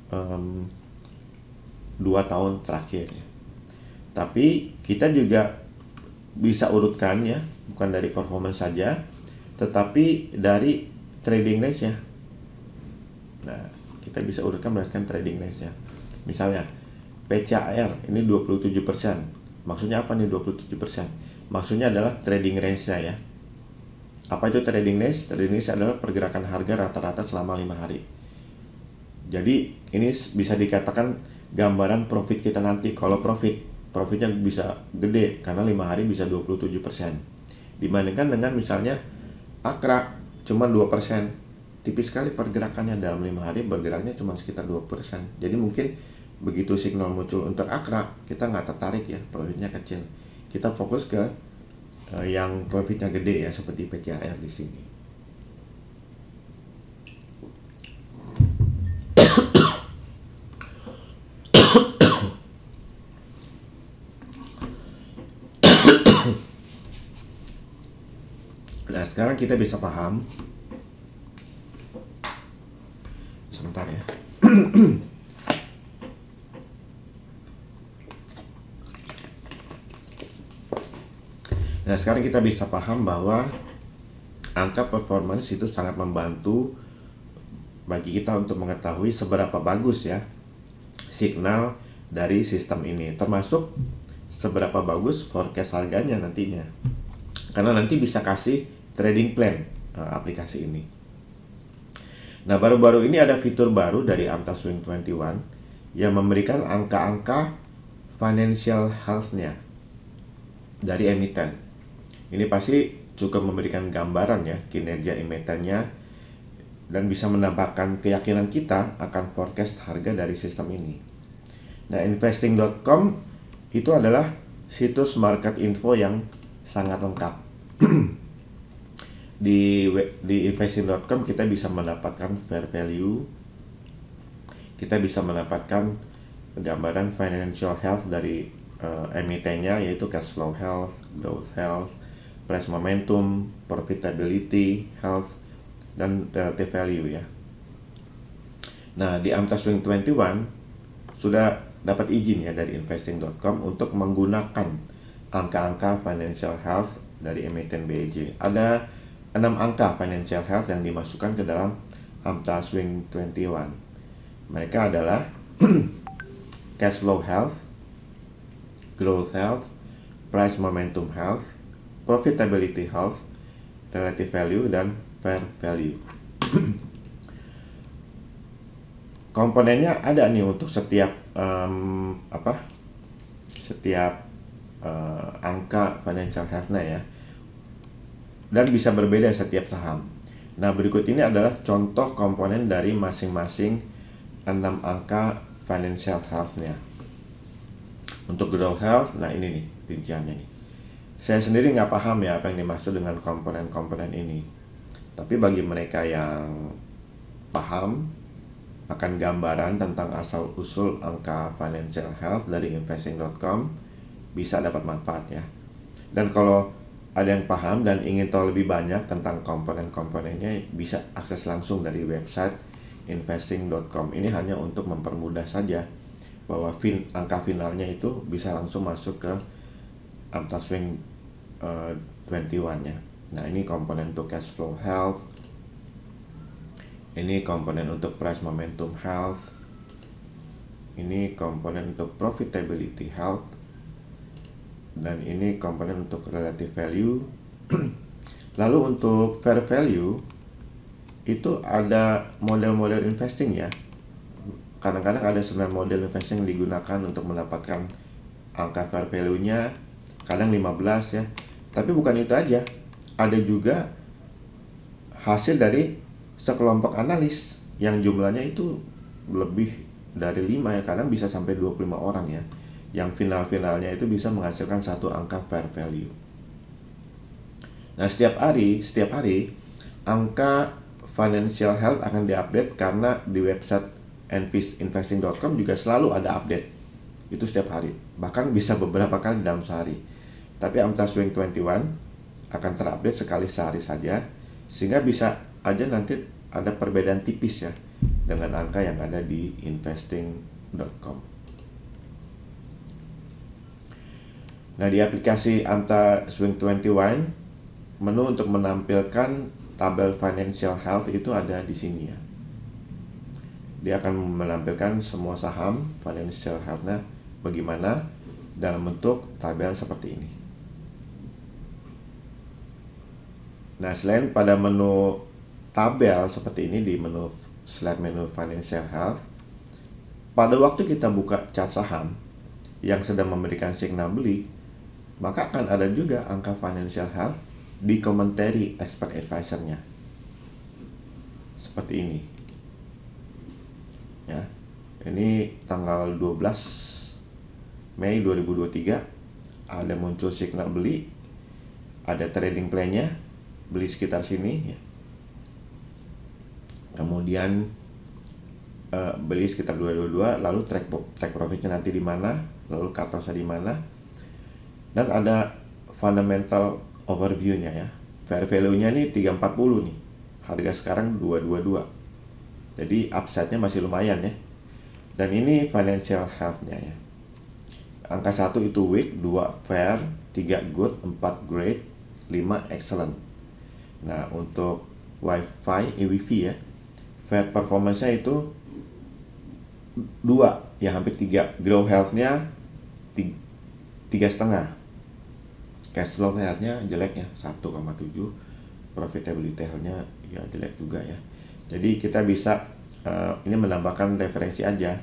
um, dua tahun terakhir tapi kita juga bisa urutkan ya, bukan dari performance saja, tetapi dari trading range ya. Nah, kita bisa urutkan berdasarkan trading range ya. Misalnya PCR ini 27%. Maksudnya apa nih 27%? Maksudnya adalah trading range-nya ya. Apa itu trading range? Trading range adalah pergerakan harga rata-rata selama 5 hari. Jadi ini bisa dikatakan gambaran profit kita nanti kalau profit profitnya bisa gede karena lima hari bisa 27% dibandingkan dengan misalnya akra cuma persen tipis sekali pergerakannya dalam lima hari bergeraknya cuma sekitar dua persen. jadi mungkin begitu signal muncul untuk akra kita nggak tertarik ya profitnya kecil kita fokus ke eh, yang profitnya gede ya seperti PCAR di sini Nah, sekarang kita bisa paham. Sebentar ya. Nah, sekarang kita bisa paham bahwa angka performance itu sangat membantu bagi kita untuk mengetahui seberapa bagus ya signal dari sistem ini, termasuk seberapa bagus forecast harganya nantinya. Karena nanti bisa kasih trading plan uh, aplikasi ini. Nah, baru-baru ini ada fitur baru dari Amta Swing 21 yang memberikan angka-angka financial health-nya dari emiten. Ini pasti cukup memberikan gambaran ya kinerja emitennya dan bisa menambahkan keyakinan kita akan forecast harga dari sistem ini. Nah, investing.com itu adalah situs market info yang sangat lengkap. (clears throat) di di investing.com kita bisa mendapatkan fair value kita bisa mendapatkan gambaran financial health dari uh, emitennya yaitu cash flow health, growth health, price momentum, profitability, health dan relative value ya. Nah, di Amtas Wing 21 sudah dapat izin ya dari investing.com untuk menggunakan angka-angka financial health dari emiten BEJ. Ada enam angka financial health yang dimasukkan ke dalam amta Swing 21. Mereka adalah (clears throat) cash flow health, growth health, price momentum health, profitability health, relative value dan fair value. (clears throat) Komponennya ada nih untuk setiap um, apa? Setiap uh, angka financial healthnya ya dan bisa berbeda setiap saham. Nah, berikut ini adalah contoh komponen dari masing-masing 6 angka financial health-nya. Untuk global health, nah ini nih rinciannya nih. Saya sendiri nggak paham ya apa yang dimaksud dengan komponen-komponen ini. Tapi bagi mereka yang paham akan gambaran tentang asal-usul angka financial health dari investing.com bisa dapat manfaat ya. Dan kalau ada yang paham dan ingin tahu lebih banyak tentang komponen-komponennya bisa akses langsung dari website investing.com. Ini hanya untuk mempermudah saja bahwa fin angka finalnya itu bisa langsung masuk ke Amta Swing eh, uh, 21 nya Nah, ini komponen untuk cash flow health. Ini komponen untuk price momentum health. Ini komponen untuk profitability health dan ini komponen untuk relative value (clears throat) lalu untuk fair value itu ada model-model investing ya kadang-kadang ada sembilan model investing yang digunakan untuk mendapatkan angka fair value-nya kadang 15 ya tapi bukan itu aja ada juga hasil dari sekelompok analis yang jumlahnya itu lebih dari 5 ya kadang bisa sampai 25 orang ya yang final-finalnya itu bisa menghasilkan satu angka fair value. Nah, setiap hari, setiap hari angka financial health akan diupdate karena di website nvisinvesting.com juga selalu ada update. Itu setiap hari, bahkan bisa beberapa kali dalam sehari. Tapi Amta Swing 21 akan terupdate sekali sehari saja sehingga bisa aja nanti ada perbedaan tipis ya dengan angka yang ada di investing.com. Nah, di aplikasi Amta Swing 21, menu untuk menampilkan tabel financial health itu ada di sini ya. Dia akan menampilkan semua saham financial healthnya bagaimana dalam bentuk tabel seperti ini. Nah, selain pada menu tabel seperti ini di menu slide menu financial health, pada waktu kita buka cat saham yang sedang memberikan signal beli, maka akan ada juga angka financial health di komentari expert advisor nya seperti ini ya ini tanggal 12 Mei 2023 ada muncul signal beli ada trading plan-nya beli sekitar sini ya. kemudian uh, beli sekitar 222 lalu track track profitnya nanti di mana lalu cut loss-nya di mana dan ada fundamental overview-nya ya. Fair value-nya ini 340 nih. Harga sekarang 222. Jadi upside-nya masih lumayan ya. Dan ini financial health-nya ya. Angka 1 itu weak, 2 fair, 3 good, 4 great, 5 excellent. Nah, untuk WiFi, EWV ya, fair performance-nya itu 2, ya hampir 3. Grow health-nya tiga setengah cash flow health-nya jelek ya 1,7 profitability nya ya jelek juga ya jadi kita bisa uh, ini menambahkan referensi aja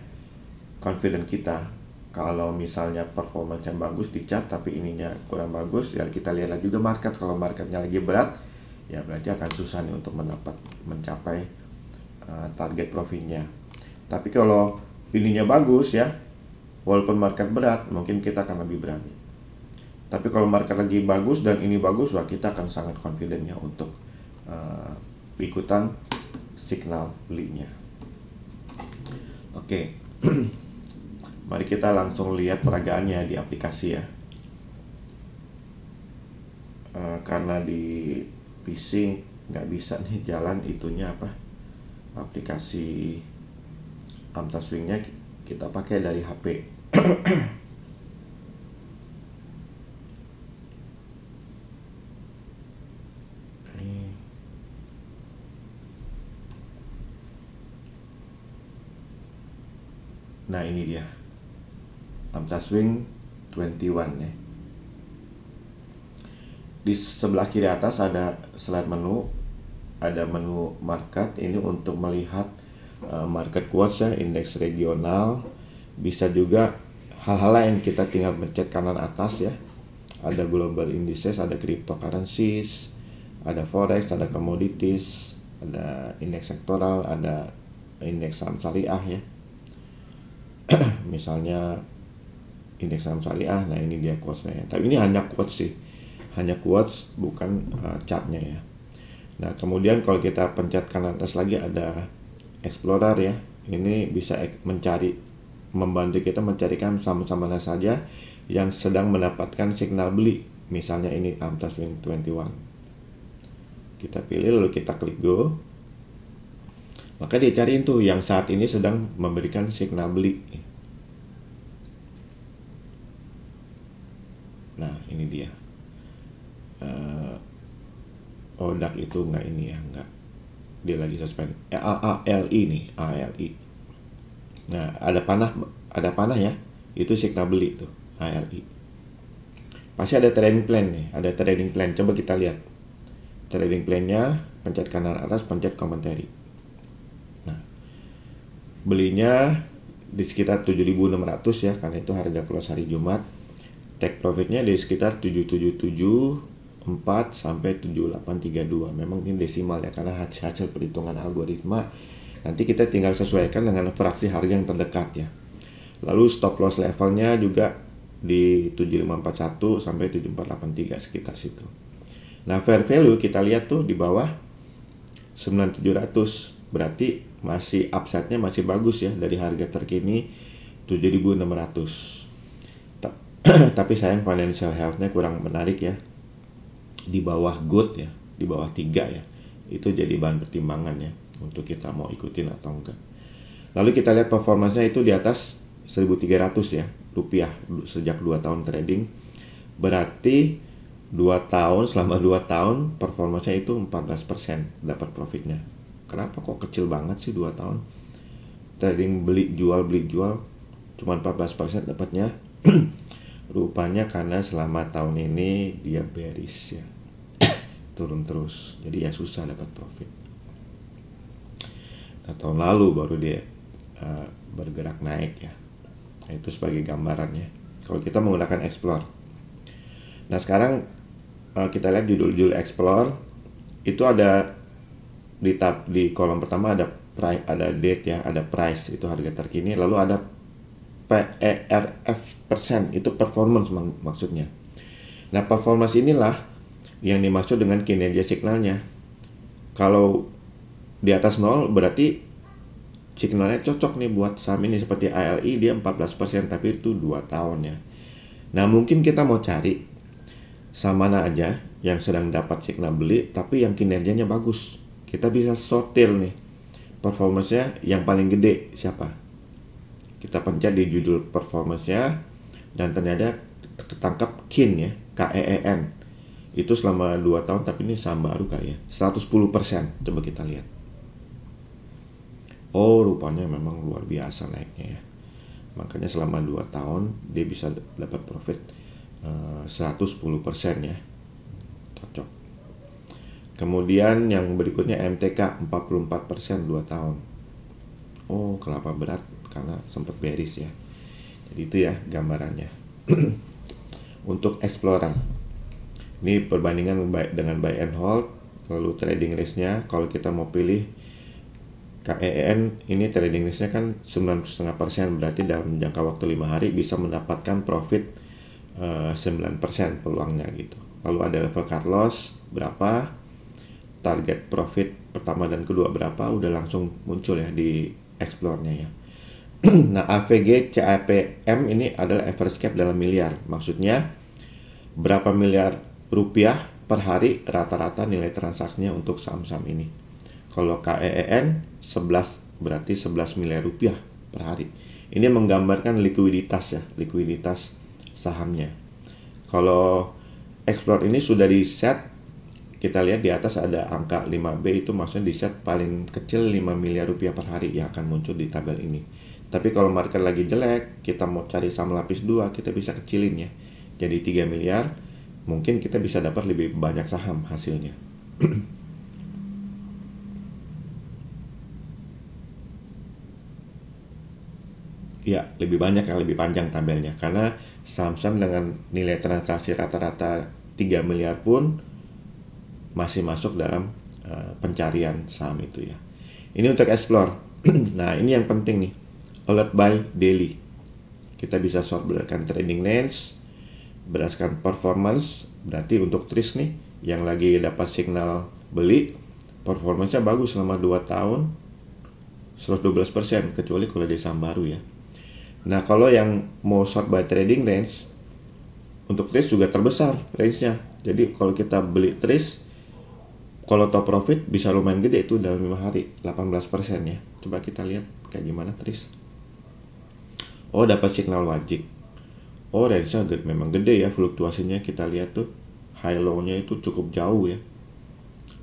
confident kita kalau misalnya performa yang bagus dicat tapi ininya kurang bagus ya kita lihat juga market kalau marketnya lagi berat ya berarti akan susah nih untuk mendapat mencapai uh, target profitnya tapi kalau ininya bagus ya walaupun market berat mungkin kita akan lebih berani tapi kalau market lagi bagus dan ini bagus wah kita akan sangat confidentnya untuk uh, ikutan signal belinya oke okay. (clears throat) mari kita langsung lihat peragaannya di aplikasi ya uh, karena di PC nggak bisa nih jalan itunya apa aplikasi Amta Swingnya kita pakai dari HP Nah ini dia lambda swing 21 ya Di sebelah kiri atas ada slide menu Ada menu market Ini untuk melihat uh, market quotes ya Indeks regional Bisa juga hal-hal lain kita tinggal pencet kanan atas ya ada global indices ada cryptocurrencies ada forex ada commodities ada indeks sektoral ada indeks saham syariah ya (clears throat) misalnya indeks saham syariah nah ini dia quotesnya ya. tapi ini hanya quotes sih hanya quotes bukan uh, chartnya ya nah kemudian kalau kita pencet kanan atas lagi ada explorer ya ini bisa mencari membantu kita mencarikan sama-sama saja yang sedang mendapatkan signal beli. Misalnya ini Amtas 21. Kita pilih lalu kita klik go. Maka dia cariin tuh yang saat ini sedang memberikan signal beli. Nah, ini dia. Uh, odak itu nggak ini ya, nggak. Dia lagi suspend. E A A L I nih, A L I. Nah, ada panah ada panah ya. Itu Sikna beli tuh, ALI. Pasti ada trading plan nih, ada trading plan. Coba kita lihat. Trading plan-nya pencet kanan atas, pencet commentary. Nah, belinya di sekitar 7.600 ya karena itu harga close hari Jumat. Take profitnya di sekitar 777 4 sampai 7832 memang ini desimal ya karena hasil perhitungan algoritma Nanti kita tinggal sesuaikan dengan fraksi harga yang terdekat ya. Lalu stop loss levelnya juga di 7541 sampai 7483 sekitar situ. Nah, fair value kita lihat tuh di bawah 9700. Berarti masih upside-nya masih bagus ya dari harga terkini 7600. (clears throat) Tapi sayang financial health-nya kurang menarik ya. Di bawah good ya, di bawah 3 ya. Itu jadi bahan pertimbangan ya untuk kita mau ikutin atau enggak. Lalu kita lihat performanya itu di atas 1300 ya rupiah sejak 2 tahun trading. Berarti 2 tahun selama 2 tahun performanya itu 14% dapat profitnya. Kenapa kok kecil banget sih 2 tahun? Trading beli jual beli jual cuma 14% dapatnya. (clears throat) Rupanya karena selama tahun ini dia bearish ya. (clears throat) Turun terus. Jadi ya susah dapat profit nah, tahun lalu baru dia uh, bergerak naik ya nah, itu sebagai gambarannya kalau kita menggunakan explore nah sekarang uh, kita lihat judul-judul explore itu ada di tab di kolom pertama ada price ada date ya ada price itu harga terkini lalu ada PERF persen itu performance mak maksudnya nah performance inilah yang dimaksud dengan kinerja signalnya kalau di atas nol berarti signalnya cocok nih buat saham ini seperti ALI dia 14% tapi itu 2 tahun ya. Nah, mungkin kita mau cari saham mana aja yang sedang dapat signal beli tapi yang kinerjanya bagus. Kita bisa sortir nih performanya yang paling gede siapa. Kita pencet di judul performanya dan ternyata ketangkap KIN ya, KEEN. Itu selama 2 tahun tapi ini saham baru kali ya. 110% coba kita lihat oh rupanya memang luar biasa naiknya ya makanya selama 2 tahun dia bisa dapat profit eh, uh, 110% ya cocok kemudian yang berikutnya MTK 44% 2 tahun oh kelapa berat karena sempat beris ya jadi itu ya gambarannya (clears throat) untuk explorer ini perbandingan dengan buy and hold lalu trading risknya kalau kita mau pilih KEN e ini trading risknya kan 9,5% berarti dalam jangka waktu lima hari bisa mendapatkan profit uh, eh, 9% peluangnya gitu. Lalu ada level cut loss berapa, target profit pertama dan kedua berapa udah langsung muncul ya di explore-nya ya. (clears throat) nah AVG CAPM ini adalah average cap dalam miliar. Maksudnya berapa miliar rupiah per hari rata-rata nilai transaksinya untuk saham-saham ini. Kalau KEEN 11 berarti 11 miliar rupiah per hari. Ini menggambarkan likuiditas ya, likuiditas sahamnya. Kalau explore ini sudah di set kita lihat di atas ada angka 5B itu maksudnya di set paling kecil 5 miliar rupiah per hari yang akan muncul di tabel ini. Tapi kalau market lagi jelek, kita mau cari saham lapis 2, kita bisa kecilin ya. Jadi 3 miliar, mungkin kita bisa dapat lebih banyak saham hasilnya. (clears throat) Iya, lebih banyak yang lebih panjang tabelnya karena saham-saham dengan nilai transaksi rata-rata 3 miliar pun masih masuk dalam uh, pencarian saham itu ya. Ini untuk explore. (clears throat) nah, ini yang penting nih. Alert buy daily. Kita bisa sort berdasarkan trading lens, berdasarkan performance. Berarti untuk Tris nih yang lagi dapat signal beli, performancenya bagus selama 2 tahun 112% kecuali kalau di saham baru ya. Nah kalau yang mau short by trading range untuk trace juga terbesar range-nya. Jadi kalau kita beli trace kalau top profit bisa lumayan gede itu dalam 5 hari 18% ya. Coba kita lihat kayak gimana trace. Oh dapat signal wajib. Oh range-nya memang gede ya fluktuasinya kita lihat tuh high low-nya itu cukup jauh ya.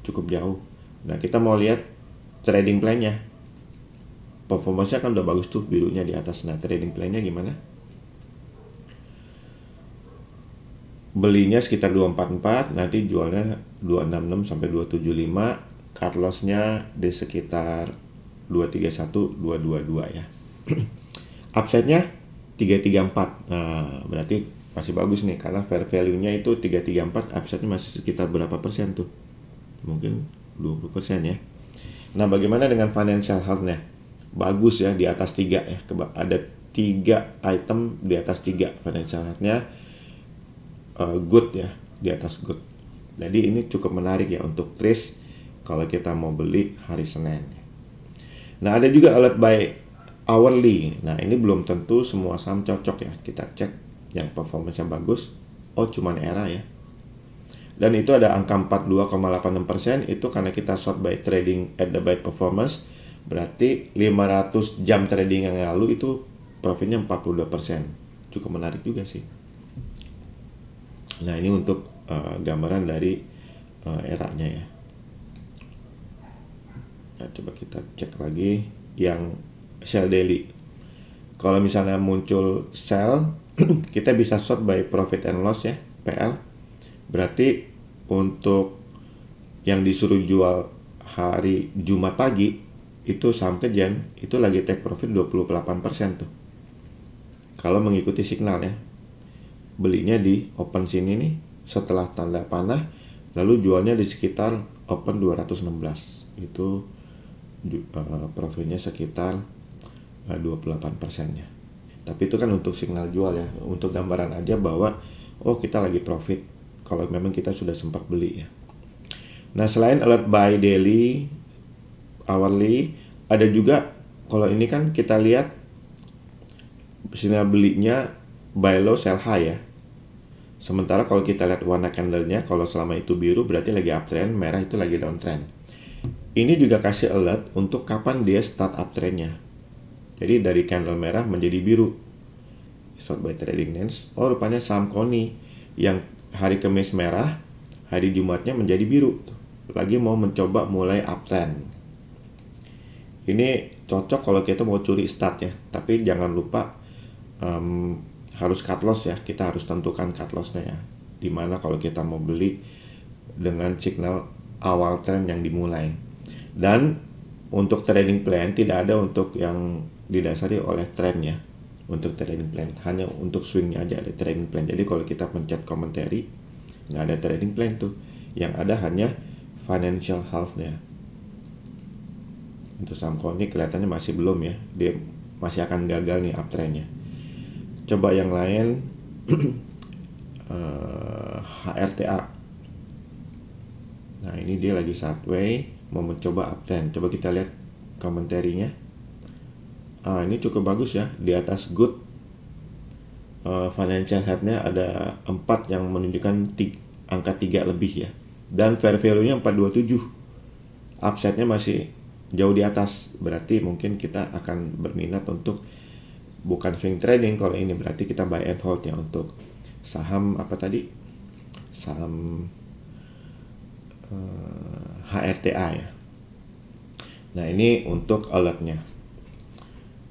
Cukup jauh. Nah, kita mau lihat trading plan-nya performance-nya kan udah bagus tuh birunya di atas nah trading plan-nya gimana belinya sekitar 244 nanti jualnya 266 sampai 275 cut loss-nya di sekitar 231 222 ya (clears throat) upside-nya 334 nah berarti masih bagus nih karena fair value-nya itu 334 upside-nya masih sekitar berapa persen tuh mungkin 20 persen ya nah bagaimana dengan financial health-nya bagus ya di atas tiga ya ada tiga item di atas tiga financial health-nya uh, good ya di atas good jadi ini cukup menarik ya untuk Tris kalau kita mau beli hari Senin nah ada juga alert by hourly nah ini belum tentu semua saham cocok ya kita cek yang performance yang bagus oh cuman era ya dan itu ada angka 42,86% itu karena kita short by trading at the buy performance Berarti 500 jam trading yang lalu itu profitnya 42%. Cukup menarik juga sih. Nah, ini untuk uh, gambaran dari uh, eranya ya. Nah, coba kita cek lagi yang sell daily. Kalau misalnya muncul sell, (clears throat) kita bisa short by profit and loss ya, PL. Berarti untuk yang disuruh jual hari Jumat pagi itu saham kejam itu lagi take profit 28% tuh kalau mengikuti signal ya belinya di open sini nih setelah tanda panah lalu jualnya di sekitar open 216 itu uh, profitnya sekitar uh, 28% nya tapi itu kan untuk signal jual ya untuk gambaran aja bahwa oh kita lagi profit kalau memang kita sudah sempat beli ya nah selain alert buy daily hourly ada juga kalau ini kan kita lihat sinyal belinya buy low sell high ya sementara kalau kita lihat warna candlenya kalau selama itu biru berarti lagi uptrend merah itu lagi downtrend ini juga kasih alert untuk kapan dia start uptrendnya jadi dari candle merah menjadi biru short by trading lens oh rupanya saham koni yang hari kemis merah hari jumatnya menjadi biru lagi mau mencoba mulai uptrend ini cocok kalau kita mau curi start ya tapi jangan lupa um, harus cut loss ya kita harus tentukan cut lossnya ya dimana kalau kita mau beli dengan signal awal trend yang dimulai dan untuk trading plan tidak ada untuk yang didasari oleh trend ya untuk trading plan hanya untuk swing aja ada trading plan jadi kalau kita pencet commentary nggak ada trading plan tuh yang ada hanya financial healthnya untuk saham ini kelihatannya masih belum ya dia masih akan gagal nih uptrendnya coba yang lain uh, (clears throat) eh, HRTA nah ini dia lagi subway mau mencoba uptrend coba kita lihat komentarnya. ah, ini cukup bagus ya di atas good uh, financial headnya ada empat yang menunjukkan tig angka 3 lebih ya dan fair value-nya 427 upside-nya masih jauh di atas berarti mungkin kita akan berminat untuk bukan swing trading kalau ini berarti kita buy and hold ya untuk saham apa tadi saham uh, eh, HRTA ya nah ini untuk alertnya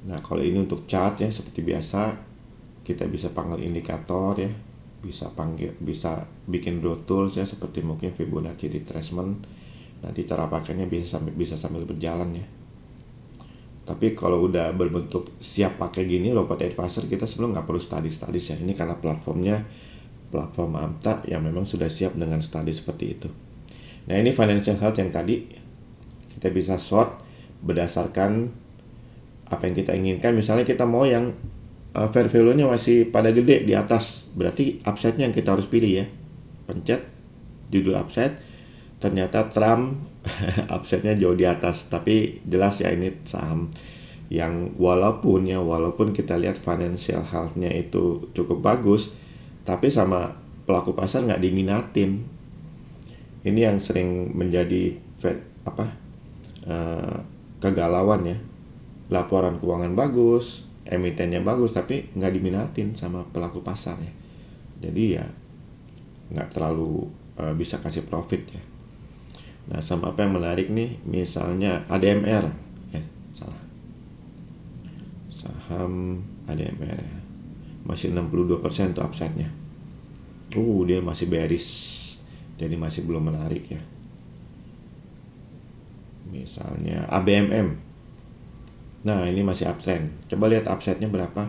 nah kalau ini untuk chart ya seperti biasa kita bisa panggil indikator ya bisa panggil bisa bikin draw tools ya seperti mungkin Fibonacci retracement nanti cara pakainya bisa sambil, bisa sambil berjalan ya tapi kalau udah berbentuk siap pakai gini robot advisor kita sebelum nggak perlu study studies ya ini karena platformnya platform Amta yang memang sudah siap dengan study seperti itu nah ini financial health yang tadi kita bisa sort berdasarkan apa yang kita inginkan misalnya kita mau yang uh, fair value-nya masih pada gede di atas berarti upside-nya yang kita harus pilih ya pencet judul upside ternyata Trump (laughs) upsetnya jauh di atas tapi jelas ya ini saham yang walaupun ya walaupun kita lihat financial healthnya itu cukup bagus tapi sama pelaku pasar nggak diminatin ini yang sering menjadi apa uh, kegalauan ya laporan keuangan bagus emitennya bagus tapi nggak diminatin sama pelaku pasar ya jadi ya nggak terlalu uh, bisa kasih profit ya Nah, sama apa yang menarik nih? Misalnya ADMR. Eh, salah. Saham ADMR ya. Masih 62% tuh upside-nya. Uh, dia masih bearish. Jadi masih belum menarik ya. Misalnya ABMM. Nah, ini masih uptrend. Coba lihat upside-nya berapa?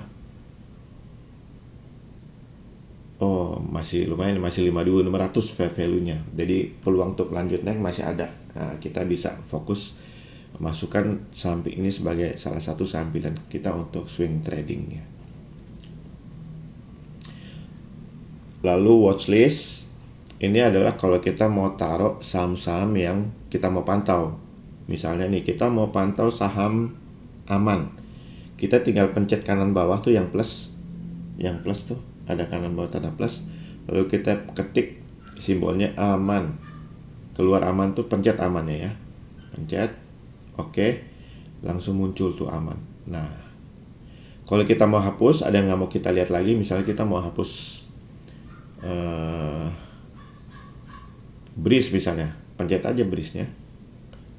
oh masih lumayan masih 52.600 fair value-nya. Jadi peluang untuk lanjut naik masih ada. Nah, kita bisa fokus masukkan samping ini sebagai salah satu sambilan kita untuk swing trading tradingnya. Lalu watchlist ini adalah kalau kita mau taruh saham-saham yang kita mau pantau. Misalnya nih kita mau pantau saham aman. Kita tinggal pencet kanan bawah tuh yang plus yang plus tuh ada kanan bawah tanda plus lalu kita ketik simbolnya aman keluar aman tuh pencet amannya ya pencet oke okay. langsung muncul tuh aman nah kalau kita mau hapus ada yang nggak mau kita lihat lagi misalnya kita mau hapus uh, bris misalnya pencet aja brisnya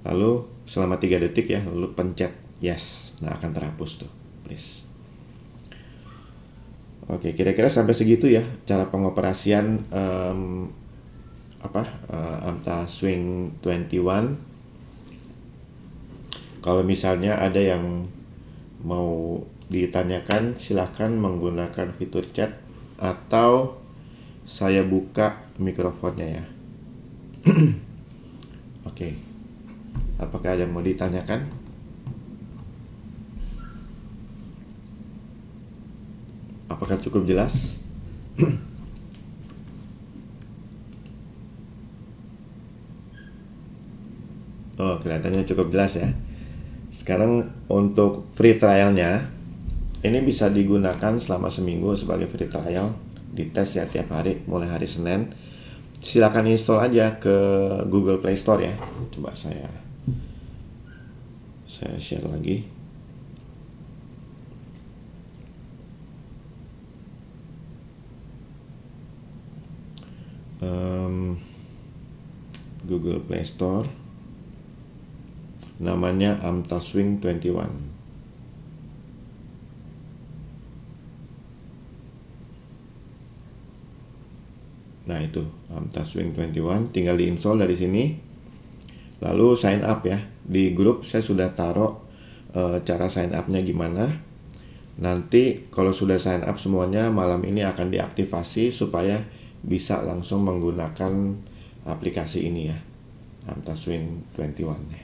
lalu selama tiga detik ya lalu pencet yes nah akan terhapus tuh bris Oke, kira-kira sampai segitu ya cara pengoperasian um, apa uh, Amta Swing 21. Kalau misalnya ada yang mau ditanyakan, silahkan menggunakan fitur chat atau saya buka mikrofonnya ya. (clears throat) Oke, apakah ada yang mau ditanyakan? Apakah cukup jelas? (clears throat) oh, kelihatannya cukup jelas ya. Sekarang untuk free trialnya, ini bisa digunakan selama seminggu sebagai free trial dites ya tiap hari mulai hari Senin Silakan install aja ke Google Play Store ya coba saya saya share lagi um, Google Play Store namanya Swing 21 Nah itu Swing 21 tinggal diinstall dari sini lalu sign up ya di grup saya sudah taruh e, cara sign upnya gimana nanti kalau sudah sign up semuanya malam ini akan diaktifasi supaya bisa langsung menggunakan aplikasi ini ya Amtaswin 21 ya.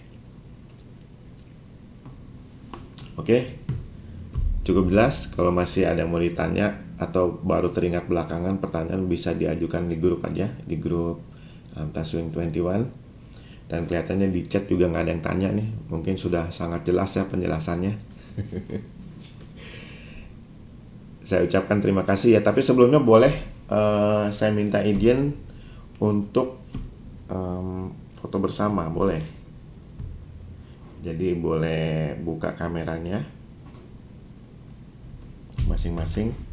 oke cukup jelas kalau masih ada yang mau ditanya atau baru teringat belakangan pertanyaan bisa diajukan di grup aja di grup Amtaswin 21 dan kelihatannya di chat juga nggak ada yang tanya nih mungkin sudah sangat jelas ya penjelasannya (laughs) saya ucapkan terima kasih ya tapi sebelumnya boleh Eh, saya minta izin untuk um, foto bersama boleh jadi boleh buka kameranya masing-masing